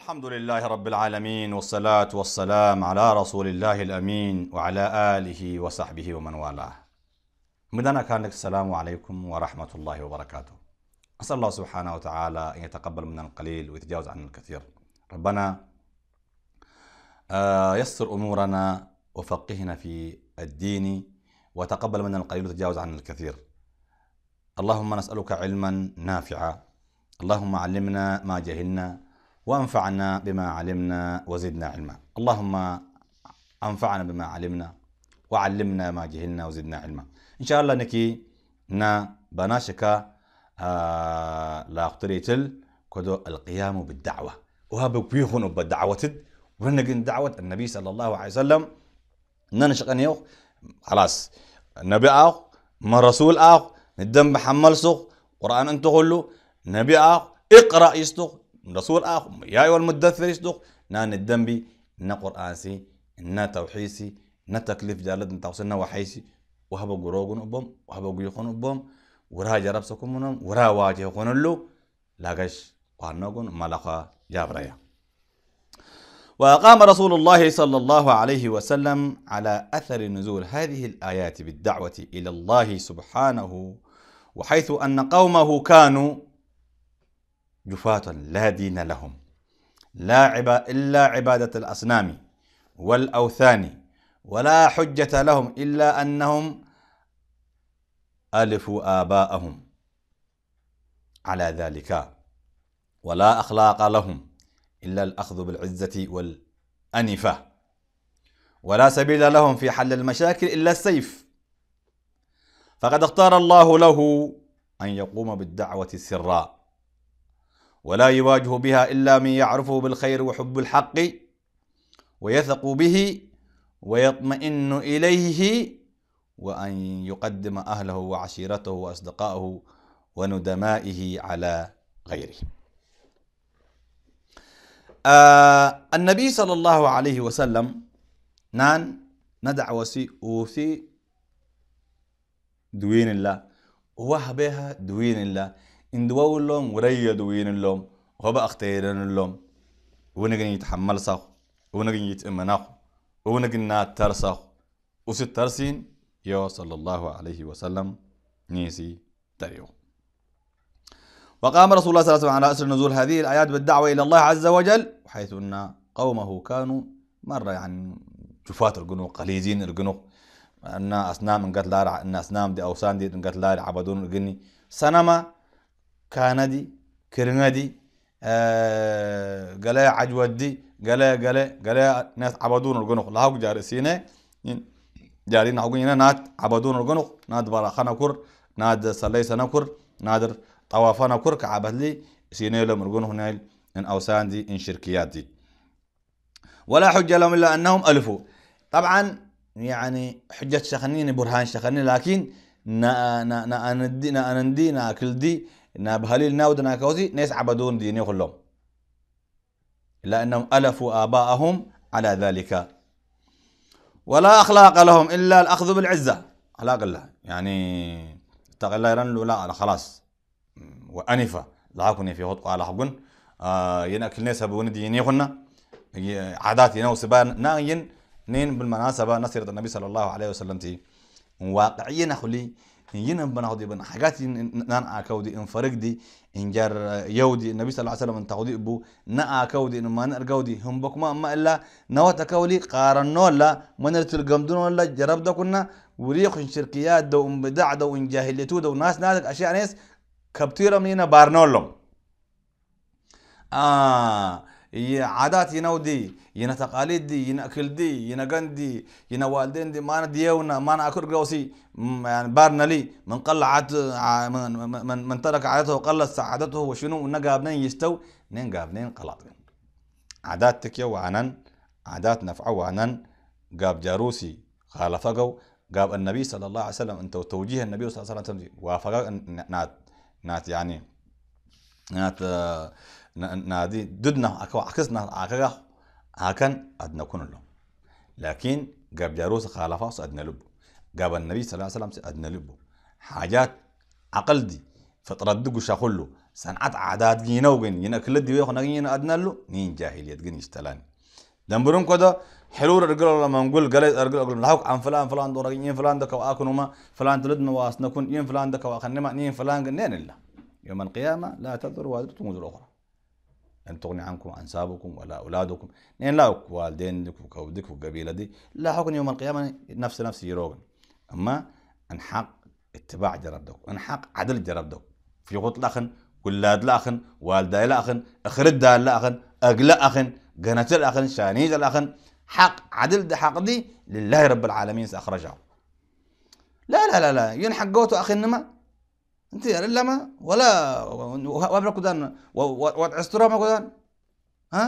الحمد لله رب العالمين والصلاة والسلام على رسول الله الأمين وعلى آله وصحبه ومن والاه مدنا كان السلام عليكم ورحمة الله وبركاته أسأل الله سبحانه وتعالى أن يتقبل منا القليل ويتجاوز عنا الكثير ربنا يسر أمورنا وفقهنا في الدين وتقبل منا القليل وتجاوز عنا الكثير اللهم نسألك علما نافعا اللهم علمنا ما جهلنا وانفعنا بما علمنا وزدنا علما اللهم انفعنا بما علمنا وعلمنا ما جهلنا وزدنا علما ان شاء الله نكي نا بناشكا آه لا اقتريتل كدو القيام بالدعوة وهذا بيخون بالدعوة ونقن دعوة النبي صلى الله عليه وسلم ننشقن يوخ خلاص نبي آخ من رسول آخ ندم بحمل سوخ قرآن انتو كله نبي آخ اقرأ يستوخ رسول آخر يا أيها المدثر يصدق نان الدنبي نا قرآنسي نا توحيسي نا تكليف جالد نتوصلنا وحيسي وهبا قروقن أبوم وهبا قيقن أبوم ورا جرب منهم ورا واجه واجهكم اللو لاقش قانوقن ملقا جابريا وأقام رسول الله صلى الله عليه وسلم على أثر نزول هذه الآيات بالدعوة إلى الله سبحانه وحيث أن قومه كانوا جفاة لا دين لهم لا عبا إلا عبادة الأصنام والأوثان ولا حجة لهم إلا أنهم ألفوا آباءهم على ذلك ولا أخلاق لهم إلا الأخذ بالعزة والأنفة ولا سبيل لهم في حل المشاكل إلا السيف فقد اختار الله له أن يقوم بالدعوة سرًّا ولا يواجه بها إلا من يعرفه بالخير وحب الحق ويثق به ويطمئن إليه وأن يقدم أهله وعشيرته وأصدقائه وندمائه على غيره آه النبي صلى الله عليه وسلم نان ندع وسي أوثي دوين الله وهبها دوين الله اللوم وريدو وين اندوولهم وريدوينلهم وهبا اختيرنلهم ونجن يتحمل صخ ونجن يتأمنخ ونجن وست ترسين يا صلى الله عليه وسلم نيسي تريو وقام رسول الله صلى الله عليه وسلم على أسر نزول هذه الآيات بالدعوة إلى الله عز وجل حيث أن قومه كانوا مرة يعني شفات الجنوب قليزين الجنوب أن أصنام قتلار أن أصنام دي أوسان دي قتلار عبدون القني سنما كندي كرندي آه عجودي قلا قلا قلا ناس عبدون الجنوخ لا هوك جارسينه جارين هوكينا نات عبدون الجنوخ نات براخنا كور نات سليسنا كور نادر طوافنا كور كعبت لي سينه لهم الجنوخ نايل ان أوسان دي ان شركيات دي ولا حجه لهم الا انهم الفوا طبعا يعني حجه شخنين برهان شخنين لكن نا نا نا ندي نا ندي نا كل دي نابهليل ناود ناكوزي ناس عبدون ديني كلهم لأنهم ألفوا آباءهم على ذلك ولا أخلاق لهم إلا الأخذ بالعزة أخلاق الله يعني تقل الله يرن لا خلاص وأنفة لعاكني في غطق على حقن آه، ينأكل ناس هبون ديني كنا عادات ينو سبان ناين نين بالمناسبة نصيرة النبي صلى الله عليه وسلم تي واقعيا أخلي yinanbanahdi ban hagatin nan akawdi in farigdi injar yawdi nabi sallallahu alaihi wasallam bu na akawdi in man argawdi hum bakuma ila illa nawat akawli qaranola manartul gamdunola jarabda kunna wariq shirkiyad daw bid'a daw jahiliyatu daw nas nadak ashya nas kabtira barnolom ah iyo caadaad yinawdi yina taqaalidi yina kildi yina gandi yina waaldendi mana diyewna mana akorgawsi barnali man qalacat man taraka caadatahu qalat sacaadatahu washinu ina gaabnan yistaw nin gaabnin qaladin caadaad tikya waanan caadaad nafca waanan gaab jarusi khaalafagaw gaab annabiy sala allah alay salam inta tawjiih annabiy sal slam waafaga naad naad yani naad نادي ددنا أكو عكسنا عكاك عكن أدنا له لكن جاب جاروس خالفه أدنا لبه جاب النبي صلى الله عليه وسلم أدنا لبه حاجات عقل دي فتردق شخله صنعت عادات جينا وجن ينا كل دي ويخنا جينا أدنا له نين جاهلية جن يشتلاني دمبرون كده حلول الرجال ما نقول قال الرجال أقول لحق عن فلان فلان دور ين فلان دك وآكل وما فلان تلدنا واسنكون ين فلان دك وآخر نما ين فلان جنين الله يوم القيامة لا تذر وازرة وزر أخرى أن تغني عنكم أنسابكم ولا أولادكم لأن لا والدينك وكودك وقبيلة دي لا حكم يوم القيامة نفس نفس يروغن أما أن حق اتباع جربدك أن حق عدل جربدك في غط لأخن ولاد لأخن والداي لأخن أخرد دال لأخن أقل أخن قنات لأخن شانيز لأخن حق عدل ده حق دي لله رب العالمين سأخرجه لا لا لا لا ينحقوته أخي إنما انت لما ولا وابرك ودان وضع ما كدان ها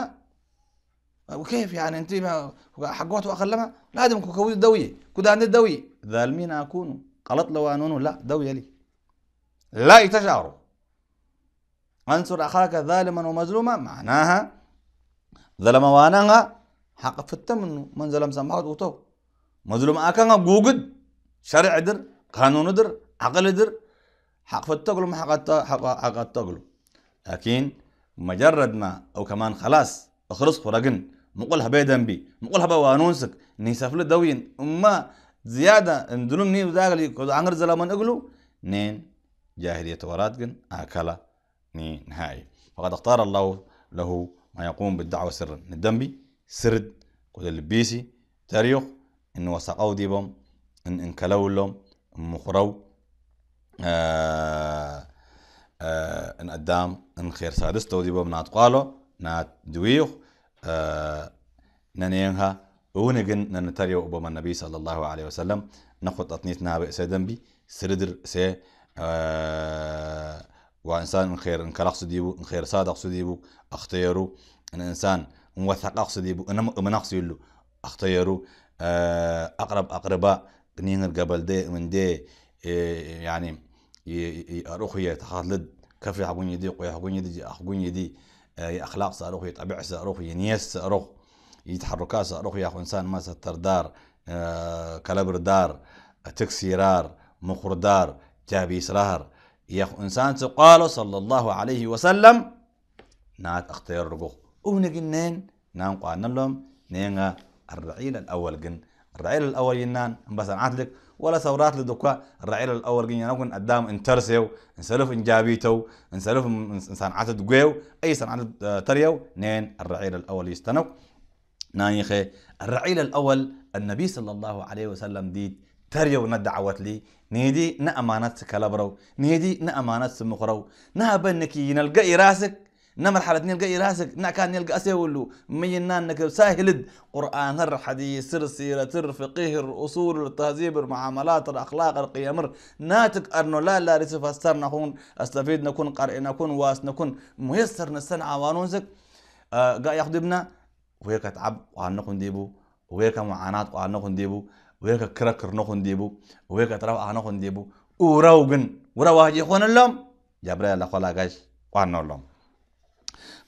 وكيف يعني انت ما اخلما لا لازم كود دوي كودان دوي ظالمين اكون غلط لو انون لا دوي لي لا يتشعروا انصر اخاك ظالما ومظلوما معناها ظلم وانا حق فتمنو من ظلم سماه وتو مظلوم اكن غوغد شرع در قانون در عقل در حق في ما حق التقلو لكن مجرد ما او كمان خلاص اخلص فرقن مقولها بي ذنبي مقولها بوانونسك نيسافل دوين اما زيادة دلوم نيو داغلي كود عنر زلامان اقلو نين جاهلية وراتقن اكلا ني نهائي فقد اختار الله له ما يقوم بالدعوة سرا الدنبي سرد كود البيسي تاريخ إن وسقاو ديبهم ان انكلو لهم مخرو آه، آه، ان قدام ان خير سادستو ديبو منات قالو نات دويو آه، ننينها ونجن ننتريو أبو النبي صلى الله عليه وسلم نخط أطنيت نابئ سيدن بي سردر سي أه وإنسان من خير إن كلاق صديبو إن خير صادق سديبو أختيرو إن إنسان موثق صديبو إن من أقصيلو أختيرو أه أقرب أقرباء نين قبل دي من دي يعني كفي يدي قوي kafi يدي qoy يدي hagunyadi آه، أخلاق صاروخ tabicsa صاروخ ينيس صاروخ يتحركاس صاروخ يا إنسان ما ستردار آه، كلبر دار تكسيرار مخردار جابي سرار يا إنسان قال صلى الله عليه وسلم نات اختير رقوق ونجنين نام قال نملم نينا الرعيل الأول جن الرعيل الأول ينان بس أنا ولا ثورات لدوكا الرعيل الاول جينا نكون قدام انترسيو انسلف انجابيتو انسلف عدد جيو اي سان عدد تريو نين الرعيل الاول يستنو نايخي الرعيل الاول النبي صلى الله عليه وسلم دي تريو ندعوت لي نيدي نأمانات كلبرو نيدي نأمانات سمخرو نهبنك ينلقى راسك نمرحلة نلقى إيه راسك نعكان نلقى أسيولو مينا أنك ساهلد قرآن هر حديث سر سيرة سر فقه الأصول التهذيب المعاملات الأخلاق القيم ناتك أرنو لا لا رسف أستر نكون أستفيد نكون قرئ نكون واس نكون ميسر نستن عوانونسك آه يخدمنا ويك تعب وعن نكون ديبو ويك معانات وعن نكون ديبو ويك كركر نكون ديبو ويك ترى وعن نكون ديبو وراوغن وراواجي خون اللهم جابريا أخوة قاش وعن اللهم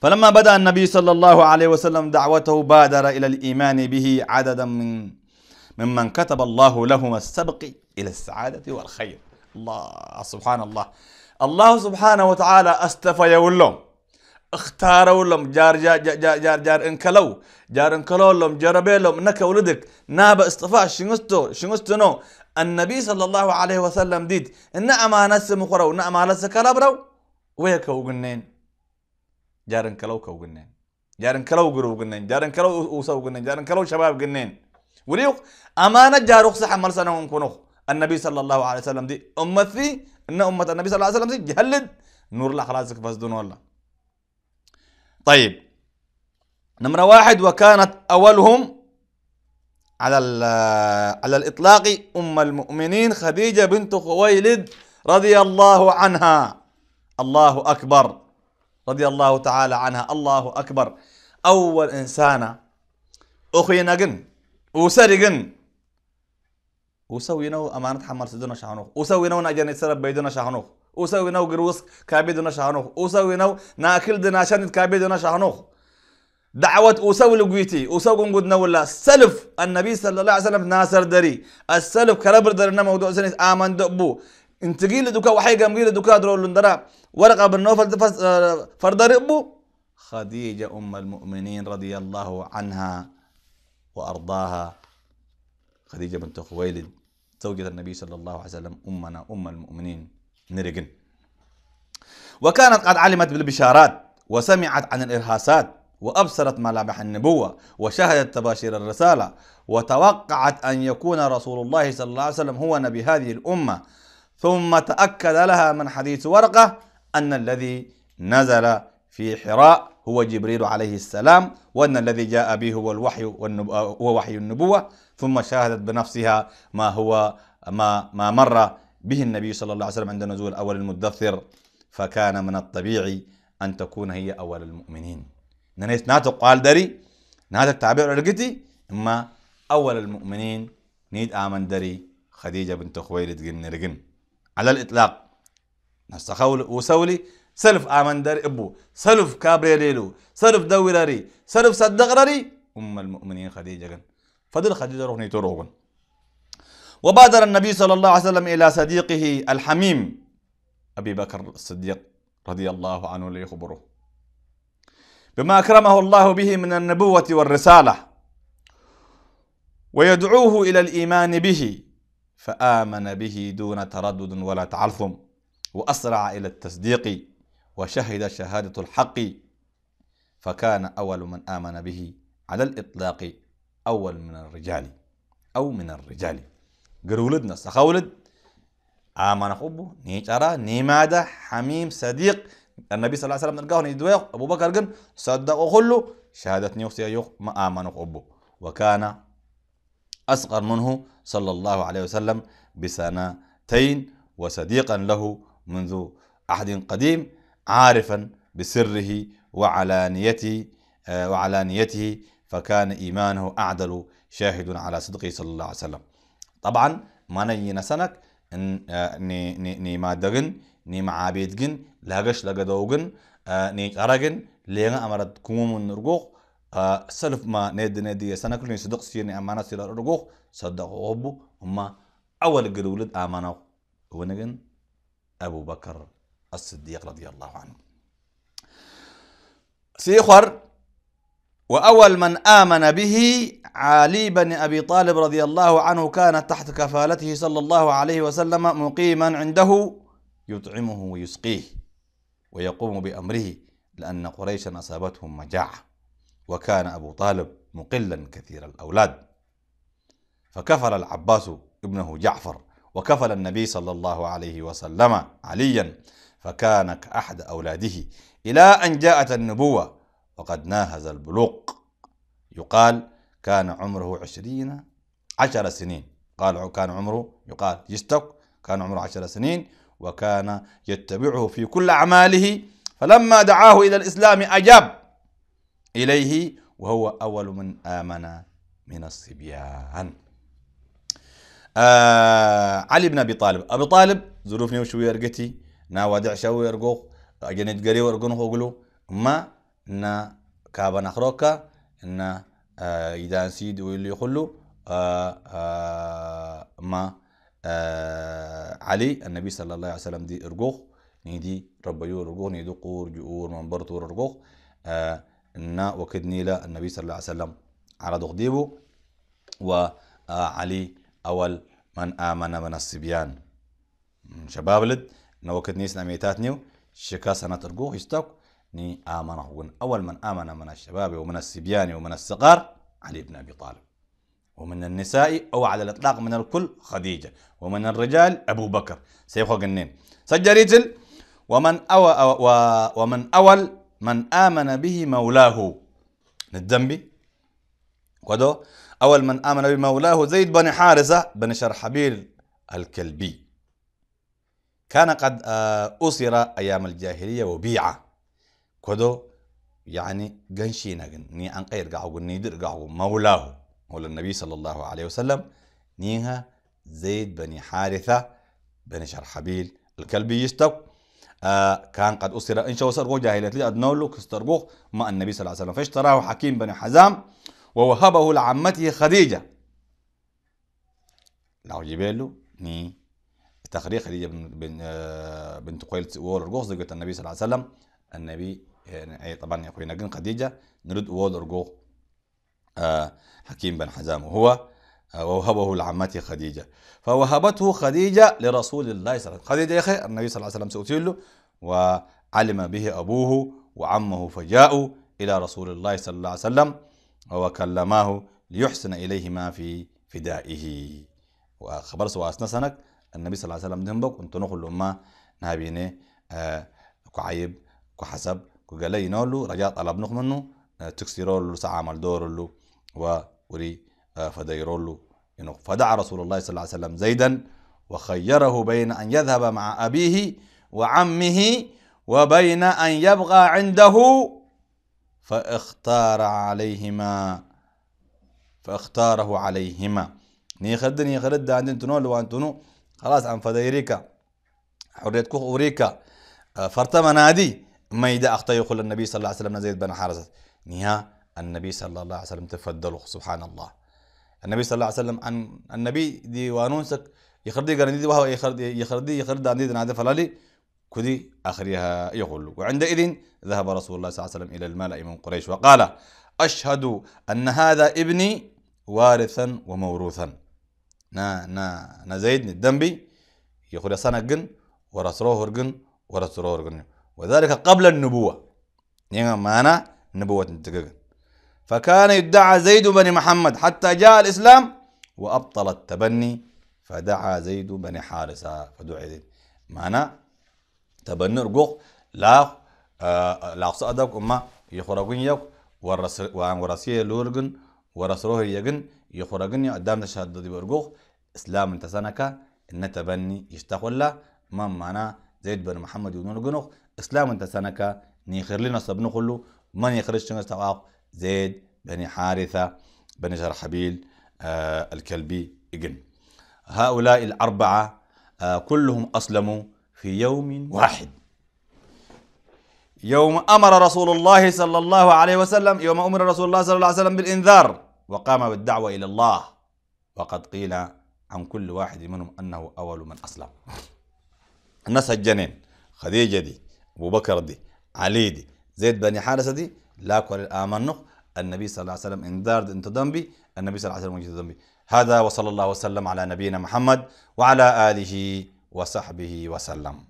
فلما بدأ النبي صلى الله عليه وسلم دعوته بادر إلى الإيمان به عددا من ممن كتب الله لهم السبق إلى السعادة والخير الله سبحان الله الله سبحانه وتعالى أستفى يولهم اختاروا لهم جار جار جار جار, جار, جار انكلو جار انكلو لهم جربي لهم نكا ولدك ناب استفاء شنستو شنستو نو النبي صلى الله عليه وسلم ديد إن نسمو سمقرو إن أمانة سكالبرو ويكو قنين جارن كلو كو جنين جارن كلو قرو جنين جارن كلو أوسو جنين جارن كلو شباب جنين وليو أمانة جاروخ صح مل سنة ونكونوخ النبي صلى الله عليه وسلم دي أمتي إن أمة النبي صلى الله عليه وسلم دي جهلد نور الله خلاصك دون والله طيب نمرة واحد وكانت أولهم على على الإطلاق أم المؤمنين خديجة بنت خويلد رضي الله عنها الله أكبر رضي الله تعالى عنها الله أكبر أول إنسانة أخينا جن وسري جن وسوي نو أمانة حمر سدنا وسوي نو نأجن سرب بيدنا وسوي نو جروس كابيدنا وسوي نو ناكل دنا شان كابيدنا شحنوخ دعوة أسوي لقويتي أسوي قنقودنا ولا سلف النبي صلى الله عليه وسلم ناصر دري السلف كربر درنا موضوع سنة آمن دبو انتقيل دوكا وحي قام دوكا درولن لندرا ورقة بن نوفل آه، فرد ربه خديجة أم المؤمنين رضي الله عنها وأرضاها خديجة بنت خويلد زوجة النبي صلى الله عليه وسلم أمنا أم المؤمنين نرجن وكانت قد علمت بالبشارات وسمعت عن الإرهاصات وأبصرت ملامح النبوة وشهدت تباشير الرسالة وتوقعت أن يكون رسول الله صلى الله عليه وسلم هو نبي هذه الأمة ثم تأكد لها من حديث ورقة أن الذي نزل في حراء هو جبريل عليه السلام وأن الذي جاء به هو الوحي هو وحي النبوة ثم شاهدت بنفسها ما هو ما ما مر به النبي صلى الله عليه وسلم عند نزول أول المدثر فكان من الطبيعي أن تكون هي أول المؤمنين نانيت ناتق قال دري ناتق تعبير لقيتي إما أول المؤمنين نيد آمن دري خديجة بنت خويلد جن على الإطلاق نستخول وسولي سلف آمن آمندر إبو سلف كابريليلو سلف دولاري سلف صدقراري أم المؤمنين خديجة فضل فدل خديجة روحني تروغن وبادر النبي صلى الله عليه وسلم إلى صديقه الحميم أبي بكر الصديق رضي الله عنه ليخبره بما أكرمه الله به من النبوة والرسالة ويدعوه إلى الإيمان به فآمن به دون تردد ولا تعثم وأسرع إلى التصديق وشهد شهادة الحق فكان أول من آمن به على الإطلاق أول من الرجال أو من الرجال قرولدنا سخولد آمن خبه نيجرا نيمادة حميم صديق النبي صلى الله عليه وسلم نلقاه أبو بكر قن صدق كله شهادة نيوسي أيوخ ما آمن خبه وكان أصغر منه صلى الله عليه وسلم بسنتين وصديقا له منذ عهد قديم عارفا بسره وعلانيته آه، وعلانيته فكان إيمانه أعدل شاهد على صدقه صلى الله عليه وسلم طبعا ما نينا سنك آه، ني ني ما دغن ني معابيد جن لاغش لغدوغن آه، ني قرغن لين أمرت كوم نرغوخ سلف ما ند ندي سنك ني صدق سيني أمانة سيلا رغوخ صدق هبو هما أول قد ولد آمانة ونغن أبو بكر الصديق رضي الله عنه سيخر وأول من آمن به علي بن أبي طالب رضي الله عنه كان تحت كفالته صلى الله عليه وسلم مقيما عنده يطعمه ويسقيه ويقوم بأمره لأن قريشا أصابتهم مجاعة وكان أبو طالب مقلا كثير الأولاد فكفر العباس ابنه جعفر وكفل النبي صلى الله عليه وسلم عليا فكان كأحد أولاده إلى أن جاءت النبوة وقد ناهز البلوغ يقال كان عمره عشرين عشر سنين قال كان عمره يقال يشتق كان عمره عشر سنين وكان يتبعه في كل أعماله فلما دعاه إلى الإسلام أجاب إليه وهو أول من آمن من الصبيان آه علي بن ابي طالب ابي طالب ظروفني وشوي ارقتي نا وادع شوي ارقوخ اجنت قري ارقنخ خوغلو ما نا كابا نخروكا نا آه اذا نسيد ويلي يخلو آه آه ما آه علي النبي صلى الله عليه وسلم دي ارقوخ نيدي رب ربيو ارقوخ نيدو قور جؤور منبرتور ارقوخ آه نا وكدني النبي صلى الله عليه وسلم على ديبو وعلي آه اول من آمن من الصبيان شباب لد نوكت نيس نميتات نيو شكا سنة ترقوه يستوك ني هون أول من آمن من الشباب ومن الصبيان ومن الصغار علي بن أبي طالب ومن النساء أو على الإطلاق من الكل خديجة ومن الرجال أبو بكر سيخو قنين سجريتل ومن أو, أو ومن أول من آمن به مولاه ندمبي كدو أول من آمن بمولاه زيد بن حارثة بن شرحبيل الكلبي كان قد آه، أسر أيام الجاهلية وبيع كدو يعني قنشينا ني أنقير قاعو نيدر قاعو مولاه مولى النبي صلى الله عليه وسلم نيها زيد بن حارثة بن شرحبيل الكلبي يستو آه كان قد أسر إن شاء وسرقوه جاهلية أدنولو كسترقوه ما النبي صلى الله عليه وسلم فاشتراه حكيم بن حزام ووهبه لعمته خديجة لو له ني تخريج خديجة بن آه، بنت وول وولرجوخ زوجة النبي صلى الله عليه وسلم النبي يعني طبعا يقول نجن خديجة نرد وولرجوخ آه، حكيم بن حزام وهو ووهبه لعمته خديجة فوهبته خديجة لرسول الله صلى الله عليه وسلم خديجة يا أخي النبي صلى الله عليه وسلم سأتي له وعلم به أبوه وعمه فجاءوا إلى رسول الله صلى الله عليه وسلم وكلماه ليحسن إليهما في فدائه وخبر سوى أسنسنك النبي صلى الله عليه وسلم دنبك أنت نقول لما نهابيني آه كعيب كحسب كقالي نولو رجاء طلب نخمنو آه تكسيرولو سعامل دورولو ووري آه فديرولو يعني فدع رسول الله صلى الله عليه وسلم زيدا وخيره بين أن يذهب مع أبيه وعمه وبين أن يبقى عنده فاختار عليهما فاختاره عليهما ني خلد خلد عند تنو لو انتونو خلاص عن فدايريكا حريت كوخ اوريكا آه، فرتم نادي ميدا اختي يقول النبي صلى الله عليه وسلم زيد بن حارثة نيها النبي صلى الله عليه وسلم تفضل سبحان الله النبي صلى الله عليه وسلم ان النبي دي وانونسك يخردي غرندي وهو يخردي يخردي يخرد عندي فلالي كذي آخرها يقول وعندئذ ذهب رسول الله صلى الله عليه وسلم إلى الملأ من قريش وقال أشهد أن هذا ابني وارثا وموروثا نا نا نا زيد الدنبي يخرج سنقن ورسروهرقن ورسروهرقن وذلك قبل النبوة يعني أنا نبوة تقن فكان يدعى زيد بن محمد حتى جاء الإسلام وأبطل التبني فدعا زيد بن حارثة فدعي زيد تبنر جو لا لاقصى أدب آه، أمة يخرجون يك ورس وعن ورسية لورجن ورسروه يجن يخرجون يقدام تشهد دي برجوق إسلام تسانكا إن تبني يشتغل لا ما معنا زيد بن محمد يونور جنوخ إسلام تسانكا نيخر لنا سبنو كله من يخرج تنستقاق زيد بن حارثة بن جرحبيل آه الكلبي إجن هؤلاء الأربعة آه كلهم أسلموا في يوم واحد يوم أمر رسول الله صلى الله عليه وسلم يوم أمر رسول الله صلى الله عليه وسلم بالإنذار وقام بالدعوة إلى الله وقد قيل عن كل واحد منهم أنه أول من أسلم الناس الجنين خديجة دي أبو بكر دي علي دي زيد بن حارثة دي لا كل الآمن النبي صلى الله عليه وسلم انذار انت ذنبي النبي صلى الله عليه وسلم انت ذنبي هذا وصلى الله وسلم على نبينا محمد وعلى آله وصحبه وسلم